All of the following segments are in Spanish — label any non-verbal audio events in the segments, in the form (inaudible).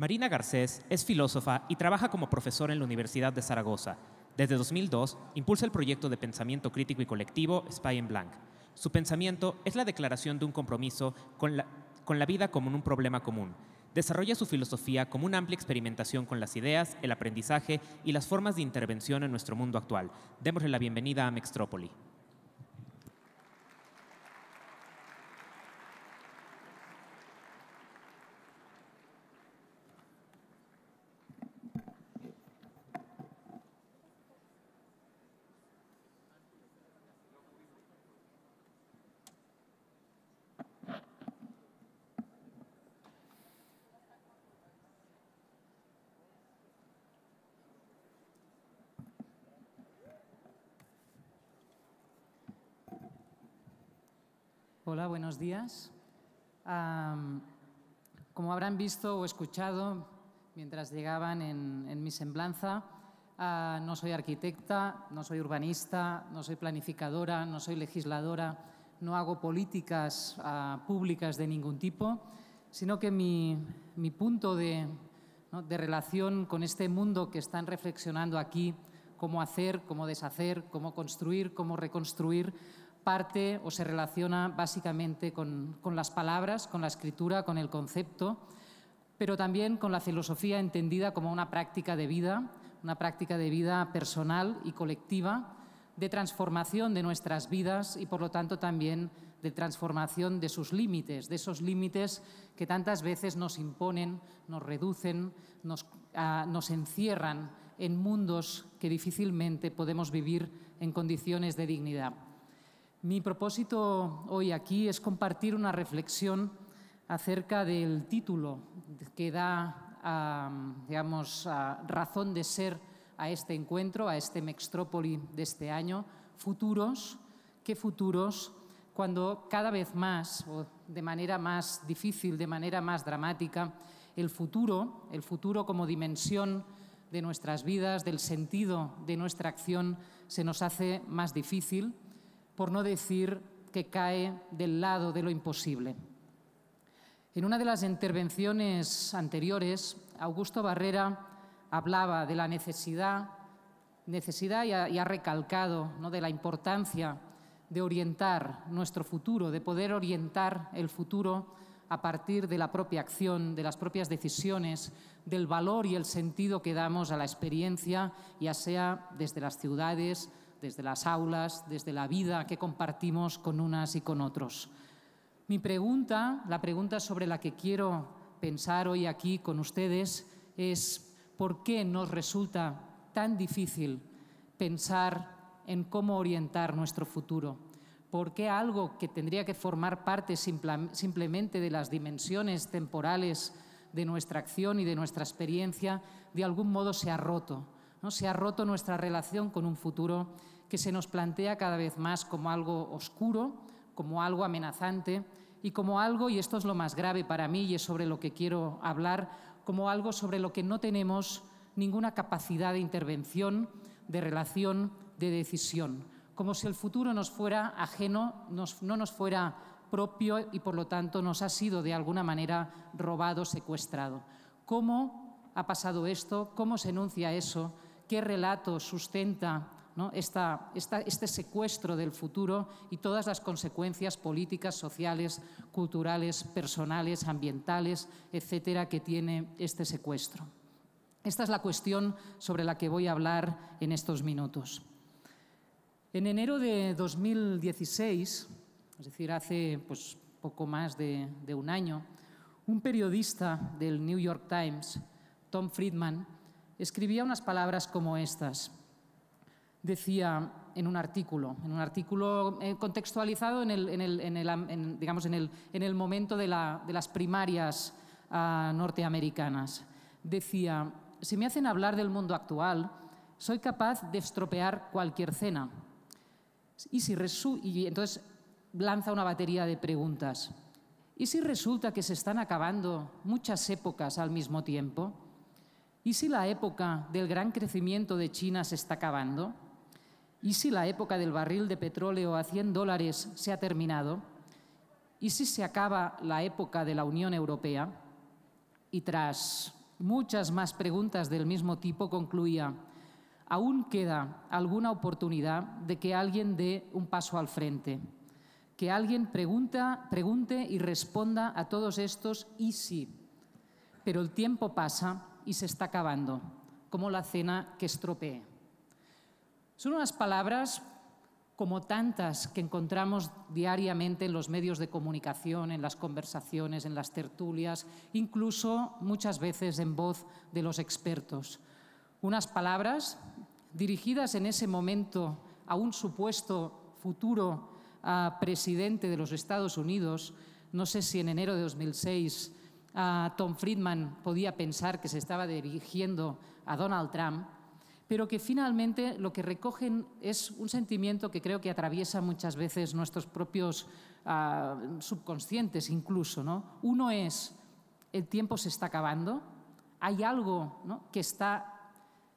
Marina Garcés es filósofa y trabaja como profesora en la Universidad de Zaragoza. Desde 2002 impulsa el proyecto de pensamiento crítico y colectivo Spy en Blank. Su pensamiento es la declaración de un compromiso con la, con la vida como un problema común. Desarrolla su filosofía como una amplia experimentación con las ideas, el aprendizaje y las formas de intervención en nuestro mundo actual. Démosle la bienvenida a Mextrópoli. Hola, buenos días. como habrán visto o escuchado mientras llegaban en, mi semblanza, ah, no soy arquitecta, no soy urbanista, no soy planificadora, no soy legisladora, no hago políticas ah, públicas de ningún tipo, sino que mi, punto de, de relación con este mundo que están reflexionando aquí, cómo hacer, cómo deshacer, cómo construir, cómo reconstruir, parte o se relaciona básicamente con, las palabras, con la escritura, con el concepto, pero también con la filosofía entendida como una práctica de vida, una práctica de vida personal y colectiva, de transformación de nuestras vidas y, por lo tanto, también de transformación de sus límites, de esos límites que tantas veces nos imponen, nos reducen, nos ah, encierran en mundos que difícilmente podemos vivir en condiciones de dignidad. Mi propósito hoy aquí es compartir una reflexión acerca del título que da, digamos, razón de ser a este encuentro, a este Mextrópoli de este año, futuros, qué futuros, cuando cada vez más, o de manera más difícil, de manera más dramática, el futuro, el futuro como dimensión de nuestras vidas, del sentido de nuestra acción, se nos hace más difícil por no decir que cae del lado de lo imposible. En una de las intervenciones anteriores, Augusto Barrera hablaba de la necesidad, necesidad y, ha, recalcado ¿no? de la importancia de orientar nuestro futuro, de poder orientar el futuro a partir de la propia acción, de las propias decisiones, del valor y el sentido que damos a la experiencia, ya sea desde las ciudades, desde las aulas, desde la vida que compartimos con unas y con otros. Mi pregunta, la pregunta sobre la que quiero pensar hoy aquí con ustedes, es por qué nos resulta tan difícil pensar en cómo orientar nuestro futuro. ¿Por qué algo que tendría que formar parte simplemente de las dimensiones temporales de nuestra acción y de nuestra experiencia, de algún modo se ha roto? Se ha roto nuestra relación con un futuro que se nos plantea cada vez más como algo oscuro, como algo amenazante y como algo, y esto es lo más grave para mí y es sobre lo que quiero hablar, como algo sobre lo que no tenemos ninguna capacidad de intervención, de relación, de decisión, como si el futuro nos fuera ajeno, no nos fuera propio y por lo tanto nos ha sido de alguna manera robado, secuestrado. ¿Cómo ha pasado esto? ¿Cómo se enuncia eso? qué relato sustenta este secuestro del futuro y todas las consecuencias políticas, sociales, culturales, personales, ambientales, etcétera, que tiene este secuestro. Esta es la cuestión sobre la que voy a hablar en estos minutos. En enero de 2016, es decir, hace pues, poco más de, de un año, un periodista del New York Times, Tom Friedman, escribía unas palabras como estas. Decía en un artículo, en un artículo contextualizado en el, momento de, las primarias ah, norteamericanas. Decía, si me hacen hablar del mundo actual, soy capaz de estropear cualquier cena. y entonces lanza una batería de preguntas. ¿Y si resulta que se están acabando muchas épocas al mismo tiempo? ¿Y si la época del gran crecimiento de China se está acabando? ¿Y si la época del barril de petróleo a 100 dólares se ha terminado? ¿Y si se acaba la época de la Unión Europea? Y tras muchas más preguntas del mismo tipo concluía, aún queda alguna oportunidad de que alguien dé un paso al frente, que alguien pregunta, pregunte y responda a todos estos y sí. Pero el tiempo pasa y se está acabando, como la cena que estropee. Son unas palabras como tantas que encontramos diariamente en los medios de comunicación, en las conversaciones, en las tertulias, incluso muchas veces en voz de los expertos. Unas palabras dirigidas en ese momento a un supuesto futuro presidente de los Estados Unidos, no sé si en enero de 2006 Tom Friedman podía pensar que se estaba dirigiendo a Donald Trump, pero que finalmente lo que recogen es un sentimiento que creo que atraviesa muchas veces nuestros propios ah, subconscientes incluso. ¿no? Uno es, el tiempo se está acabando, hay algo que está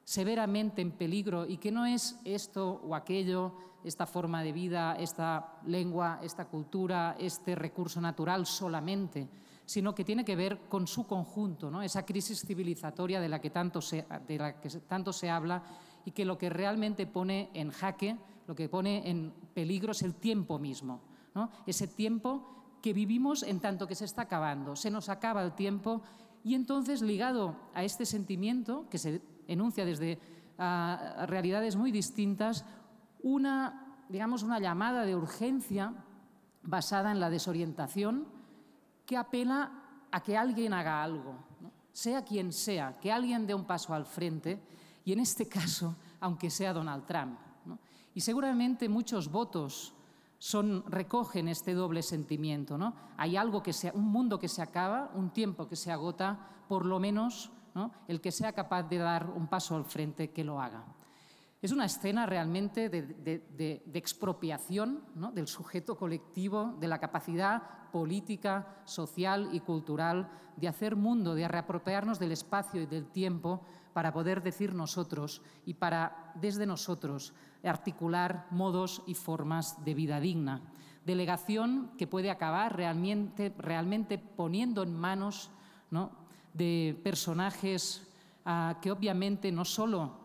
severamente en peligro y que no es esto o aquello, esta forma de vida, esta lengua, esta cultura, este recurso natural solamente, sino que tiene que ver con su conjunto, esa crisis civilizatoria de la, que tanto se, habla y que lo que realmente pone en jaque, lo que pone en peligro es el tiempo mismo, ese tiempo que vivimos en tanto que se está acabando, se nos acaba el tiempo y entonces ligado a este sentimiento que se enuncia desde ah, realidades muy distintas, una, digamos, una llamada de urgencia basada en la desorientación, apela a que alguien haga algo, sea quien sea, que alguien dé un paso al frente, y en este (laughs) caso, aunque sea Donald Trump. Y seguramente muchos votos son, recogen este doble sentimiento. ¿no? Hay algo que sea, un mundo que se acaba, un tiempo que se agota, por lo menos el que sea capaz de dar un paso al frente que lo haga. Es una escena realmente de, expropiación del sujeto colectivo, de la capacidad política, social y cultural de hacer mundo, de reapropiarnos del espacio y del tiempo para poder decir nosotros y para, desde nosotros, articular modos y formas de vida digna. Delegación que puede acabar realmente, realmente poniendo en manos de personajes ah, que obviamente no solo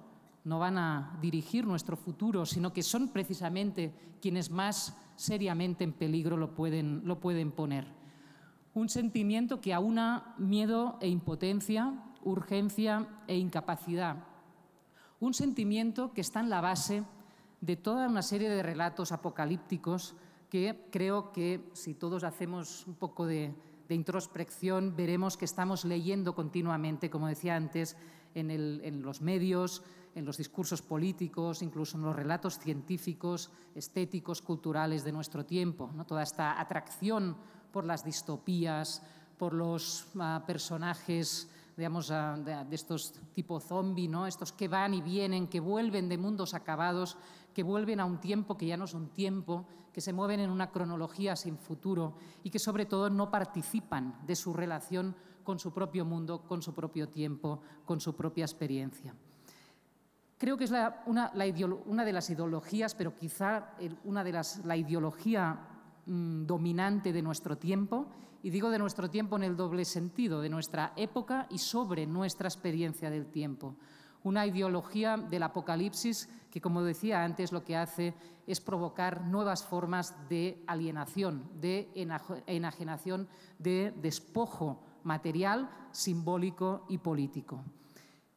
no van a dirigir nuestro futuro, sino que son precisamente quienes más seriamente en peligro lo pueden, poner. Un sentimiento que aúna miedo e impotencia, urgencia e incapacidad. Un sentimiento que está en la base de toda una serie de relatos apocalípticos que creo que si todos hacemos un poco de introspección veremos que estamos leyendo continuamente, como decía antes, en, los medios, en los discursos políticos, incluso en los relatos científicos, estéticos, culturales de nuestro tiempo. ¿no? Toda esta atracción por las distopías, por los ah, personajes digamos, ah, de, estos tipo zombie, ¿no? estos que van y vienen, que vuelven de mundos acabados, que vuelven a un tiempo que ya no es un tiempo, que se mueven en una cronología sin futuro y que sobre todo no participan de su relación con su propio mundo, con su propio tiempo, con su propia experiencia. Creo que es una, de las ideologías, pero quizá una de las, la ideología mm, dominante de nuestro tiempo, y digo de nuestro tiempo en el doble sentido, de nuestra época y sobre nuestra experiencia del tiempo. Una ideología del apocalipsis que, como decía antes, lo que hace es provocar nuevas formas de alienación, de enajenación, de despojo material, simbólico y político.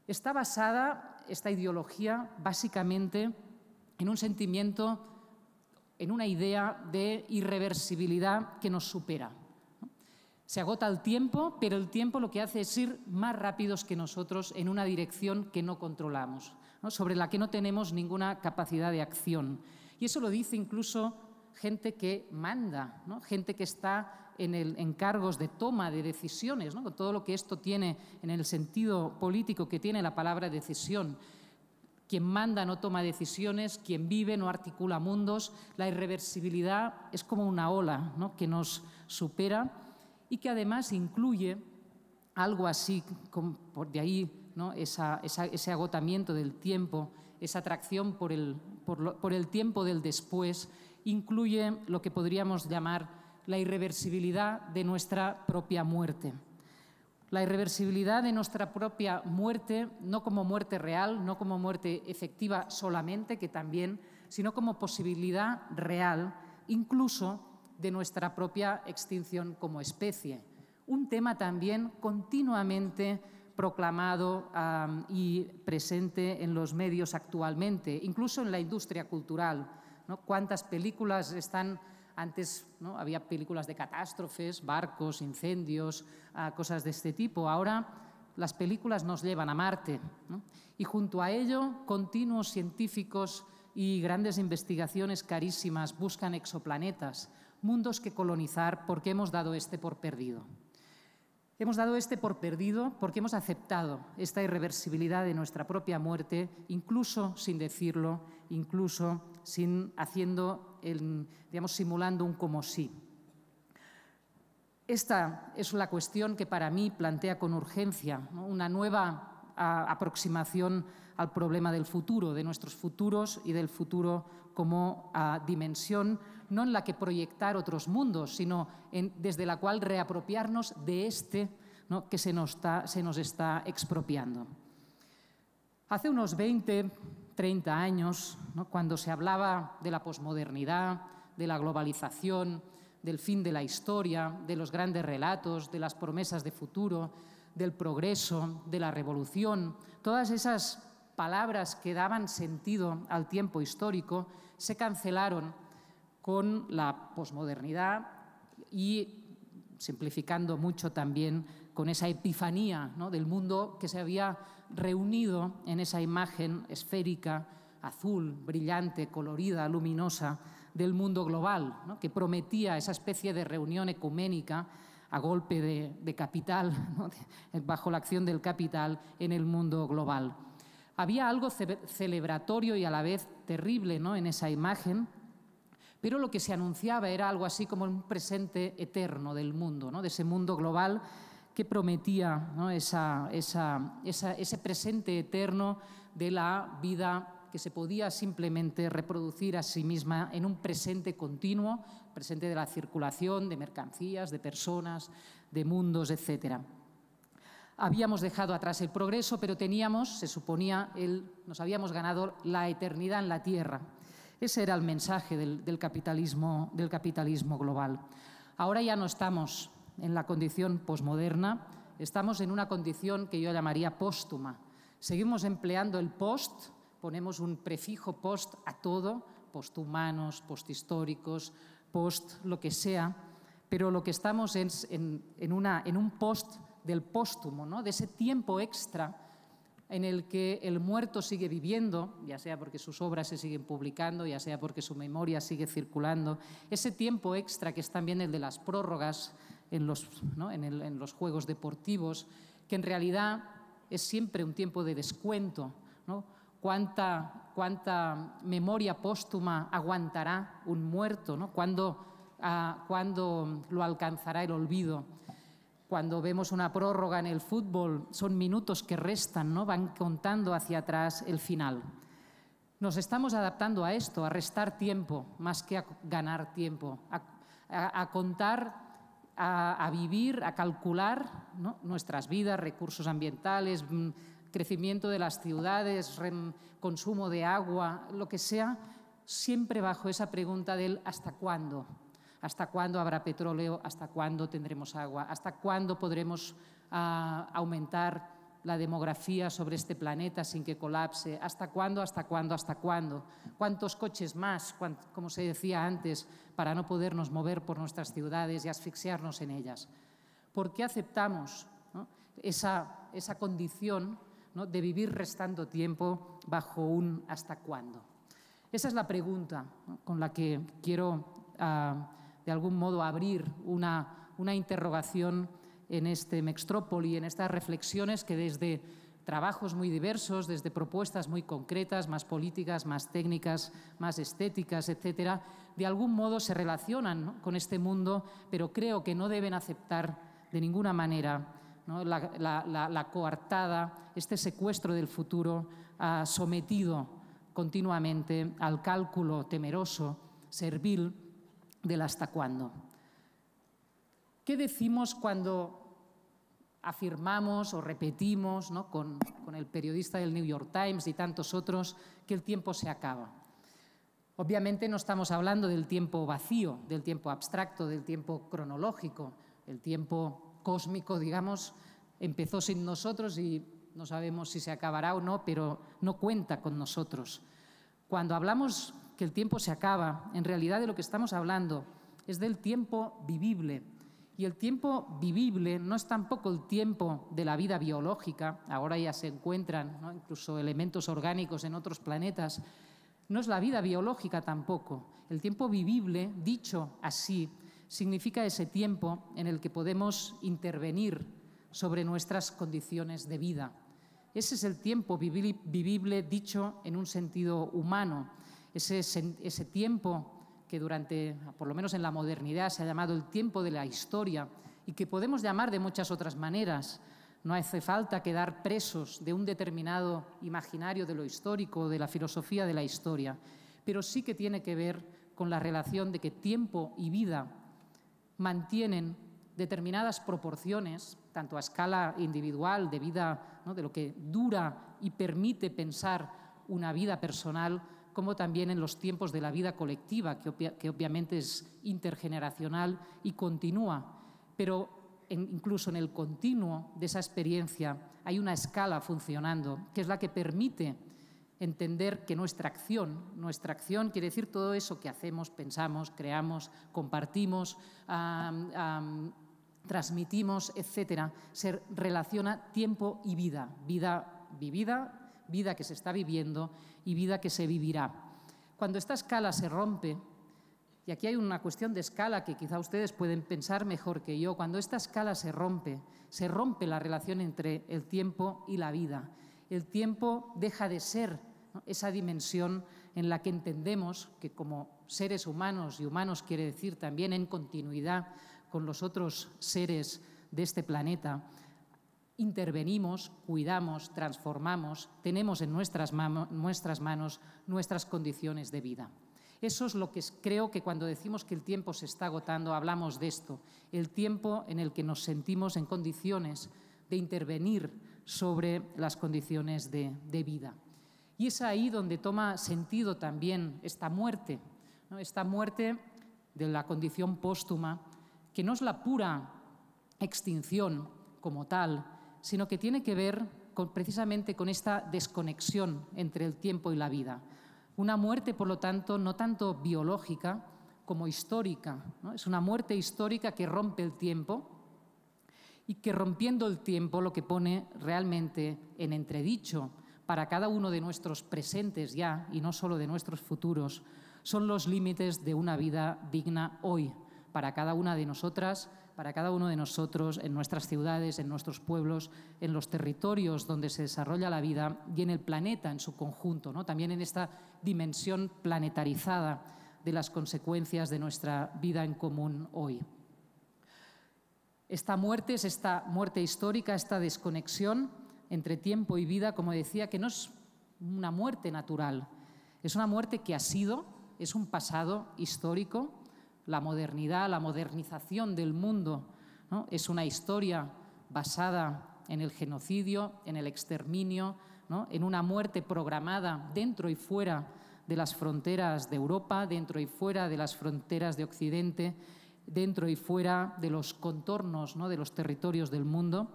Está basada esta ideología básicamente en un sentimiento, en una idea de irreversibilidad que nos supera. Se agota el tiempo, pero el tiempo lo que hace es ir más rápidos que nosotros en una dirección que no controlamos, sobre la que no tenemos ninguna capacidad de acción. Y eso lo dice incluso gente que manda, gente que está en, cargos de toma de decisiones, con todo lo que esto tiene en el sentido político que tiene la palabra decisión. Quien manda no toma decisiones, quien vive no articula mundos. La irreversibilidad es como una ola que nos supera y que además incluye algo así, por de ahí ¿no? ese agotamiento del tiempo, esa atracción por el, por, por el tiempo del después, incluye lo que podríamos llamar la irreversibilidad de nuestra propia muerte. La irreversibilidad de nuestra propia muerte, no como muerte real, no como muerte efectiva solamente, que también, sino como posibilidad real, incluso de nuestra propia extinción como especie. Un tema también continuamente proclamado y presente en los medios actualmente, incluso en la industria cultural. ¿no? ¿Cuántas películas están antes ¿no? había películas de catástrofes, barcos, incendios, ah, cosas de este tipo. Ahora las películas nos llevan a Marte. Y junto a ello, continuos científicos y grandes investigaciones carísimas buscan exoplanetas, mundos que colonizar porque hemos dado este por perdido. Hemos dado este por perdido porque hemos aceptado esta irreversibilidad de nuestra propia muerte, incluso sin decirlo, incluso sin haciendo, digamos, simulando un como sí. Esta es la cuestión que para mí plantea con urgencia una nueva aproximación al problema del futuro, de nuestros futuros y del futuro como ah, dimensión no en la que proyectar otros mundos, sino en, desde la cual reapropiarnos de este que se nos, está, se nos está expropiando. Hace unos 20, 30 años, cuando se hablaba de la posmodernidad, de la globalización, del fin de la historia, de los grandes relatos, de las promesas de futuro, del progreso, de la revolución, todas esas palabras que daban sentido al tiempo histórico se cancelaron con la posmodernidad y, simplificando mucho también, con esa epifanía del mundo que se había reunido en esa imagen esférica, azul, brillante, colorida, luminosa, del mundo global, que prometía esa especie de reunión ecuménica a golpe de, capital, (laughs) bajo la acción del capital en el mundo global. Había algo celebratorio y a la vez terrible ¿no? en esa imagen, pero lo que se anunciaba era algo así como un presente eterno del mundo, ¿no? de ese mundo global que prometía ese presente eterno de la vida que se podía simplemente reproducir a sí misma en un presente continuo, presente de la circulación de mercancías, de personas, de mundos, etcétera. Habíamos dejado atrás el progreso, pero teníamos, se suponía, el, nos habíamos ganado la eternidad en la Tierra. Ese era el mensaje del, capitalismo, del capitalismo global. Ahora ya no estamos en la condición posmoderna, estamos en una condición que yo llamaría póstuma. Seguimos empleando el post, ponemos un prefijo post a todo, posthumanos, posthistóricos, post lo que sea, pero lo que estamos es en, en, una, en un post del póstumo, ¿no? de ese tiempo extra en el que el muerto sigue viviendo, ya sea porque sus obras se siguen publicando, ya sea porque su memoria sigue circulando, ese tiempo extra que es también el de las prórrogas en los, en, los juegos deportivos, que en realidad es siempre un tiempo de descuento. ¿Cuánta, ¿Cuánta, memoria póstuma aguantará un muerto? ¿no? ¿Cuándo ah, lo alcanzará el olvido? cuando vemos una prórroga en el fútbol, son minutos que restan, ¿no? van contando hacia atrás el final. Nos estamos adaptando a esto, a restar tiempo, más que a ganar tiempo, a, contar, a, vivir, a calcular nuestras vidas, recursos ambientales, mm, crecimiento de las ciudades, consumo de agua, lo que sea, siempre bajo esa pregunta del ¿hasta cuándo? ¿Hasta cuándo habrá petróleo? ¿Hasta cuándo tendremos agua? ¿Hasta cuándo podremos ah, aumentar la demografía sobre este planeta sin que colapse? ¿Hasta cuándo? ¿Hasta cuándo? ¿Hasta cuándo? ¿Cuántos coches más, como se decía antes, para no podernos mover por nuestras ciudades y asfixiarnos en ellas? ¿Por qué aceptamos esa, condición de vivir restando tiempo bajo un hasta cuándo? Esa es la pregunta con la que quiero ah, de algún modo abrir una, una interrogación en este Mextrópoli, en estas reflexiones que desde trabajos muy diversos, desde propuestas muy concretas, más políticas, más técnicas, más estéticas, etcétera, de algún modo se relacionan con este mundo, pero creo que no deben aceptar de ninguna manera la, coartada, este secuestro del futuro ah, sometido continuamente al cálculo temeroso, servil del hasta cuándo. ¿Qué decimos cuando afirmamos o repetimos ¿no? con, con, el periodista del New York Times y tantos otros que el tiempo se acaba. Obviamente no estamos hablando del tiempo vacío, del tiempo abstracto, del tiempo cronológico, el tiempo cósmico, digamos, empezó sin nosotros y no sabemos si se acabará o no, pero no cuenta con nosotros. Cuando hablamos que el tiempo se acaba. En realidad de lo que estamos hablando es del tiempo vivible. Y el tiempo vivible no es tampoco el tiempo de la vida biológica, ahora ya se encuentran incluso elementos orgánicos en otros planetas, no es la vida biológica tampoco. El tiempo vivible, dicho así, significa ese tiempo en el que podemos intervenir sobre nuestras condiciones de vida. Ese es el tiempo vivible dicho en un sentido humano ese, tiempo que durante, por lo menos en la modernidad, se ha llamado el tiempo de la historia y que podemos llamar de muchas otras maneras. No hace falta quedar presos de un determinado imaginario de lo histórico, de la filosofía de la historia, pero sí que tiene que ver con la relación de que tiempo y vida mantienen determinadas proporciones, tanto a escala individual, de vida, de lo que dura y permite pensar una vida personal, como también en los tiempos de la vida colectiva, que, obviamente es intergeneracional y continúa. Pero incluso en el continuo de esa experiencia hay una escala funcionando, que es la que permite entender que nuestra acción, nuestra acción quiere decir todo eso que hacemos, pensamos, creamos, compartimos, transmitimos, etcétera, se relaciona tiempo y vida, vida vivida vida que se está viviendo y vida que se vivirá. Cuando esta escala se rompe, y aquí hay una cuestión de escala que quizá ustedes pueden pensar mejor que yo, cuando esta escala se rompe, se rompe la relación entre el tiempo y la vida. El tiempo deja de ser esa dimensión en la que entendemos que como seres humanos, y humanos quiere decir también en continuidad con los otros seres de este planeta, intervenimos, cuidamos, transformamos, tenemos en nuestras, manos nuestras condiciones de vida. Eso es lo que creo que cuando decimos que el tiempo se está agotando, hablamos de esto, el tiempo en el que nos sentimos en condiciones de intervenir sobre las condiciones de, vida. Y es ahí donde toma sentido también esta muerte, esta muerte de la condición póstuma, que no es la pura extinción como tal, sino que tiene que ver precisamente con esta desconexión entre el tiempo y la vida. Una muerte, por lo tanto, no tanto biológica como histórica. Es una muerte histórica que rompe el tiempo y que rompiendo el tiempo lo que pone realmente en entredicho para cada uno de nuestros presentes ya y no solo de nuestros futuros son los límites de una vida digna hoy, para cada una de nosotras, para cada uno de nosotros, en nuestras ciudades, en nuestros pueblos, en los territorios donde se desarrolla la vida y en el planeta en su conjunto, también en esta dimensión planetarizada de las consecuencias de nuestra vida en común hoy. Esta muerte es esta muerte histórica, esta desconexión entre tiempo y vida, como decía, que no es una muerte natural, es una muerte que ha sido, es un pasado histórico la modernidad, la modernización del mundo. Es una historia basada en el genocidio, en el exterminio, en una muerte programada dentro y fuera de las fronteras de Europa, dentro y fuera de las fronteras de Occidente, dentro y fuera de los contornos de los territorios del mundo.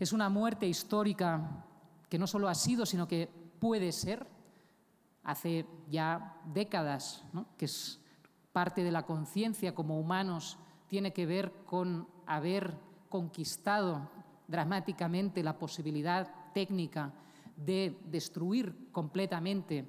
Es una muerte histórica que no solo ha sido, sino que puede ser. Hace ya décadas que es parte de la conciencia como humanos tiene que ver con haber conquistado dramáticamente la posibilidad técnica de destruir completamente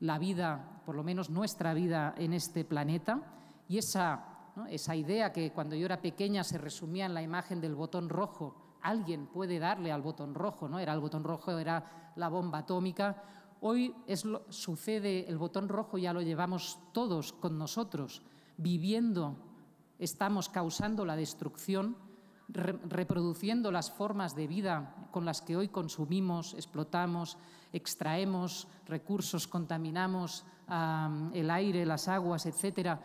la vida, por lo menos nuestra vida en este planeta. Y esa, esa idea que cuando yo era pequeña se resumía en la imagen del botón rojo, alguien puede darle al botón rojo, ¿no? Era el botón rojo, era la bomba atómica, Hoy es sucede, el botón rojo ya lo llevamos todos con nosotros, viviendo, estamos causando la destrucción, reproduciendo las formas de vida con las que hoy consumimos, explotamos, extraemos recursos, contaminamos el aire, las aguas, etc.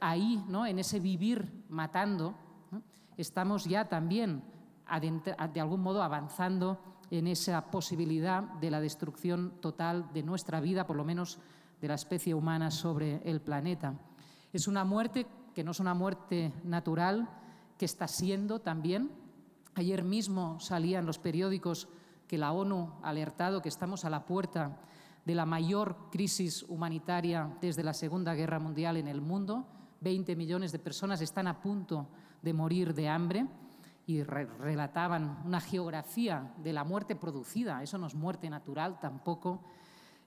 Ahí, ¿no? en ese vivir matando, estamos ya también de algún modo avanzando en esa posibilidad de la destrucción total de nuestra vida, por lo menos de la especie humana sobre el planeta. Es una muerte que no es una muerte natural, que está siendo también. Ayer mismo salían los periódicos que la ONU ha alertado que estamos a la puerta de la mayor crisis humanitaria desde la Segunda Guerra Mundial en el mundo. Veinte millones de personas están a punto de morir de hambre y relataban una geografía de la muerte producida, eso no es muerte natural tampoco,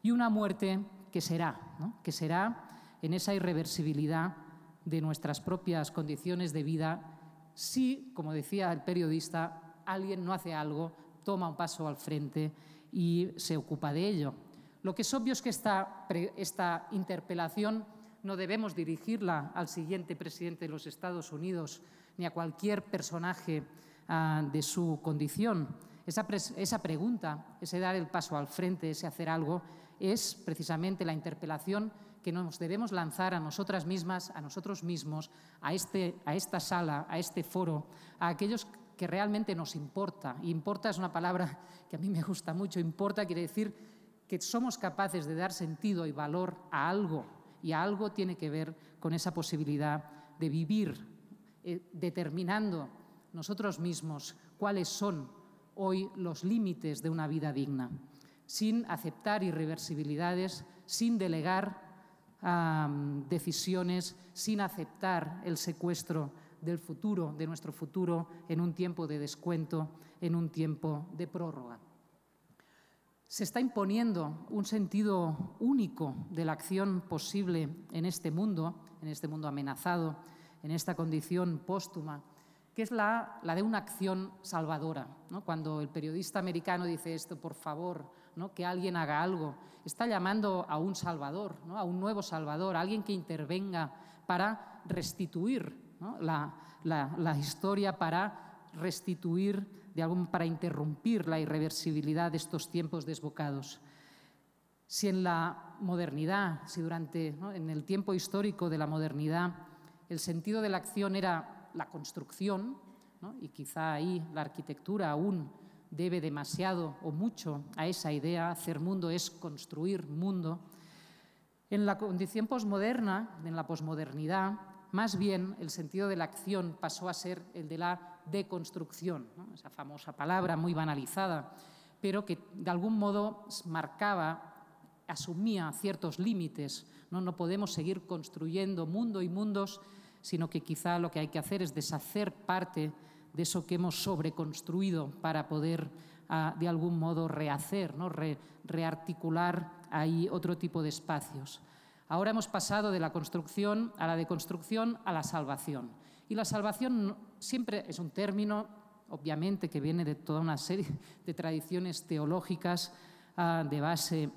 y una muerte que será, que será en esa irreversibilidad de nuestras propias condiciones de vida si, como decía el periodista, alguien no hace algo, toma un paso al frente y se ocupa de ello. Lo que es obvio es que esta interpelación no debemos dirigirla al siguiente presidente de los Estados Unidos ni a cualquier personaje ah, de su condición. Esa, pregunta, ese dar el paso al frente, ese hacer algo, es precisamente la interpelación que nos debemos lanzar a nosotras mismas, a nosotros mismos, a, este, a esta sala, a este foro, a aquellos que realmente nos importa. importa es una palabra que a mí me gusta mucho. Importa quiere decir que somos capaces de dar sentido y valor a algo. Y algo tiene que ver con esa posibilidad de vivir eh, determinando nosotros mismos cuáles son hoy los límites de una vida digna, sin aceptar irreversibilidades, sin delegar decisiones, sin aceptar el secuestro del futuro, de nuestro futuro, en un tiempo de descuento, en un tiempo de prórroga. Se está imponiendo un sentido único de la acción posible en este mundo, en este mundo amenazado, en esta condición póstuma, que es la, de una acción salvadora. Cuando el periodista americano dice esto, por favor, ¿no? que alguien haga algo, está llamando a un salvador, ¿no? a un nuevo salvador, a alguien que intervenga para restituir la, la, historia, para restituir, de algún, para interrumpir la irreversibilidad de estos tiempos desbocados. Si en la modernidad, si durante, en el tiempo histórico de la modernidad, el sentido de la acción era la construcción, y quizá ahí la arquitectura aún debe demasiado o mucho a esa idea, hacer mundo es construir mundo. En la condición posmoderna, en la posmodernidad, más bien el sentido de la acción pasó a ser el de la deconstrucción, esa famosa palabra muy banalizada, pero que de algún modo marcaba, asumía ciertos límites. ¿no? no podemos seguir construyendo mundo y mundos sino que quizá lo que hay que hacer es deshacer parte de eso que hemos sobreconstruido para poder ah, de algún modo rehacer, ¿no? rearticular ahí otro tipo de espacios. Ahora hemos pasado de la construcción a la deconstrucción a la salvación. Y la salvación siempre es un término, obviamente, que viene de toda una serie de tradiciones teológicas ah, de base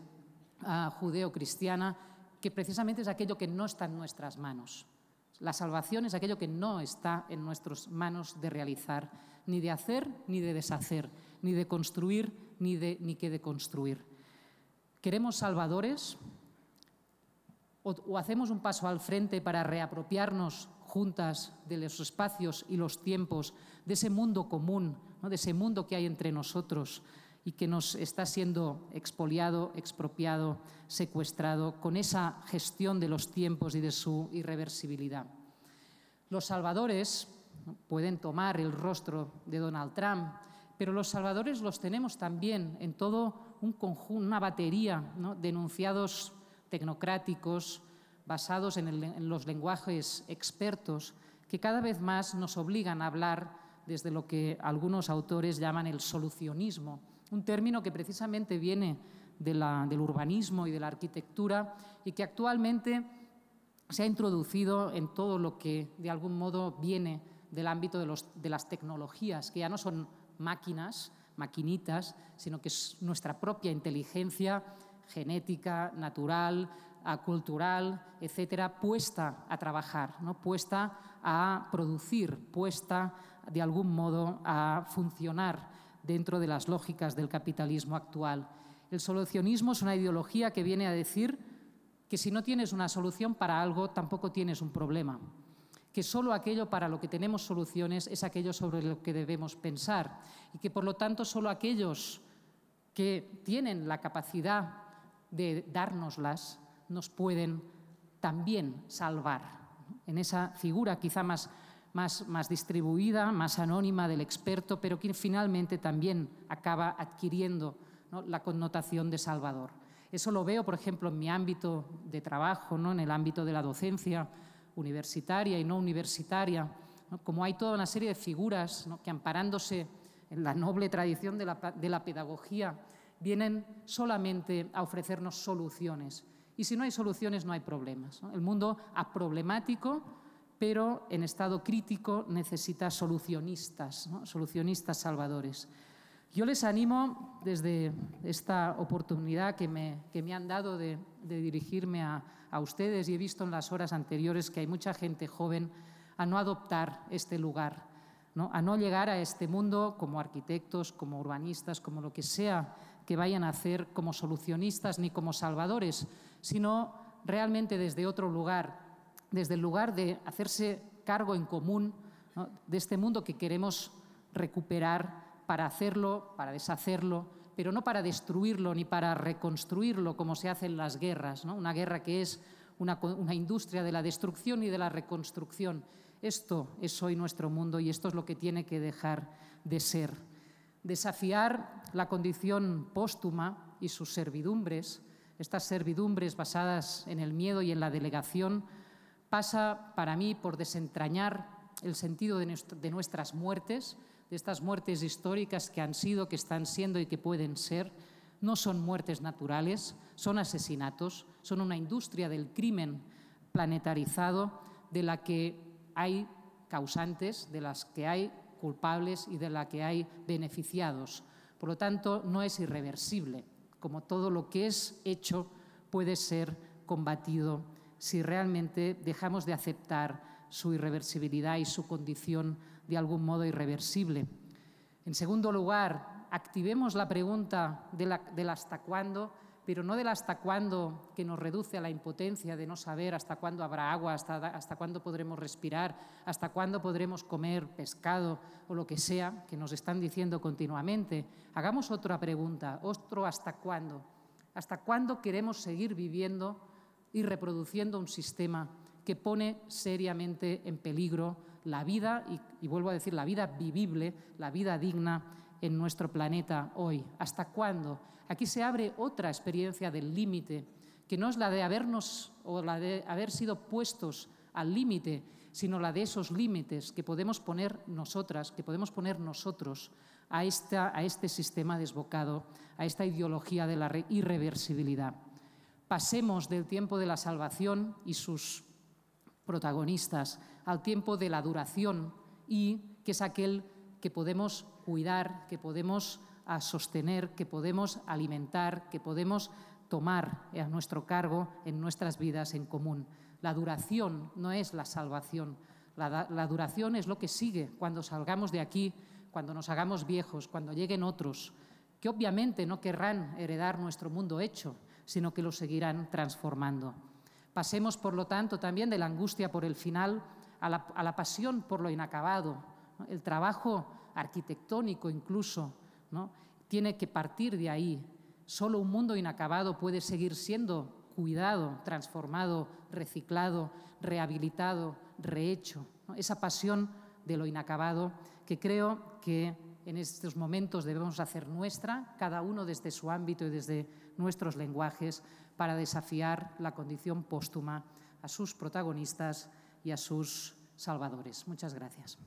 ah, judeo-cristiana, que precisamente es aquello que no está en nuestras manos. La salvación es aquello que no está en nuestras manos de realizar, ni de hacer, ni de deshacer, ni de construir, ni, de, ni que de construir. ¿Queremos salvadores? O, ¿O hacemos un paso al frente para reapropiarnos juntas de los espacios y los tiempos, de ese mundo común, ¿no? de ese mundo que hay entre nosotros, y que nos está siendo expoliado, expropiado, secuestrado, con esa gestión de los tiempos y de su irreversibilidad. Los salvadores pueden tomar el rostro de Donald Trump, pero los salvadores los tenemos también en todo un conjunto, una batería ¿no? de enunciados tecnocráticos basados en los lenguajes expertos que cada vez más nos obligan a hablar desde lo que algunos autores llaman el solucionismo, un término que precisamente viene del urbanismo y de la arquitectura y que actualmente se ha introducido en todo lo que de algún modo viene del ámbito de, de las tecnologías, que ya no son máquinas, maquinitas, sino que es nuestra propia inteligencia genética, natural, cultural, etcétera, puesta a trabajar, ¿no? puesta a producir, puesta de algún modo a funcionar dentro de las lógicas del capitalismo actual. El solucionismo es una ideología que viene a decir que si no tienes una solución para algo, tampoco tienes un problema, que solo aquello para lo que tenemos soluciones es aquello sobre lo que debemos pensar y que por lo tanto solo aquellos que tienen la capacidad de dárnoslas nos pueden también salvar. En esa figura quizá más más, más distribuida, más anónima del experto, pero que finalmente también acaba adquiriendo la connotación de salvador. Eso lo veo, por ejemplo, en mi ámbito de trabajo, ¿no? en el ámbito de la docencia universitaria y no universitaria, como hay toda una serie de figuras que amparándose en la noble tradición de la, de la pedagogía, vienen solamente a ofrecernos soluciones. Y si no hay soluciones, no hay problemas. El mundo aproblemático pero en estado crítico necesita solucionistas, solucionistas salvadores. Yo les animo desde esta oportunidad que me, que me han dado de, dirigirme a, ustedes y he visto en las horas anteriores que hay mucha gente joven a no adoptar este lugar, a no llegar a este mundo como arquitectos, como urbanistas, como lo que sea que vayan a hacer como solucionistas ni como salvadores, sino realmente desde otro lugar, desde el lugar de hacerse cargo en común de este mundo que queremos recuperar para hacerlo, para deshacerlo, pero no para destruirlo ni para reconstruirlo como se hacen las guerras. Una guerra que es una, una industria de la destrucción y de la reconstrucción. Esto es hoy nuestro mundo y esto es lo que tiene que dejar de ser. Desafiar la condición póstuma y sus servidumbres, estas servidumbres basadas en el miedo y en la delegación, pasa para mí por desentrañar el sentido de, nuestras muertes, de estas muertes históricas que han sido, que están siendo y que pueden ser, no son muertes naturales, son asesinatos, son una industria del crimen planetarizado de la que hay causantes, de las que hay culpables y de la que hay beneficiados. Por lo tanto, no es irreversible, como todo lo que es hecho puede ser combatido si realmente dejamos de aceptar su irreversibilidad y su condición de algún modo irreversible. En segundo lugar, activemos la pregunta del hasta cuándo, pero no del hasta cuándo que nos reduce a la impotencia de no saber hasta cuándo habrá agua, hasta, hasta cuándo podremos respirar, hasta cuándo podremos comer pescado o lo que sea que nos están diciendo continuamente. Hagamos otra pregunta, otro hasta cuándo. ¿Hasta cuándo queremos seguir viviendo y reproduciendo un sistema que pone seriamente en peligro la vida, y, vuelvo a decir, la vida vivible, la vida digna en nuestro planeta hoy. ¿Hasta cuándo? Aquí se abre otra experiencia del límite, que no es la de habernos o la de haber sido puestos al límite, sino la de esos límites que podemos poner nosotras, que podemos poner nosotros a, esta, a este sistema desbocado, a esta ideología de la irreversibilidad. Pasemos del tiempo de la salvación y sus protagonistas al tiempo de la duración y que es aquel que podemos cuidar, que podemos ah, sostener, que podemos alimentar, que podemos tomar a nuestro cargo en nuestras vidas en común. La duración no es la salvación, la, la, duración es lo que sigue cuando salgamos de aquí, cuando nos hagamos viejos, cuando lleguen otros, que obviamente no querrán heredar nuestro mundo hecho, sino que lo seguirán transformando. Pasemos, por lo tanto, también de la angustia por el final a la, pasión por lo inacabado. El trabajo arquitectónico incluso tiene que partir de ahí. Solo un mundo inacabado puede seguir siendo cuidado, transformado, reciclado, rehabilitado, rehecho. Esa pasión de lo inacabado que creo que en estos momentos debemos hacer nuestra, cada uno desde su ámbito y desde nuestros lenguajes para desafiar la condición póstuma a sus protagonistas y a sus salvadores. Muchas gracias.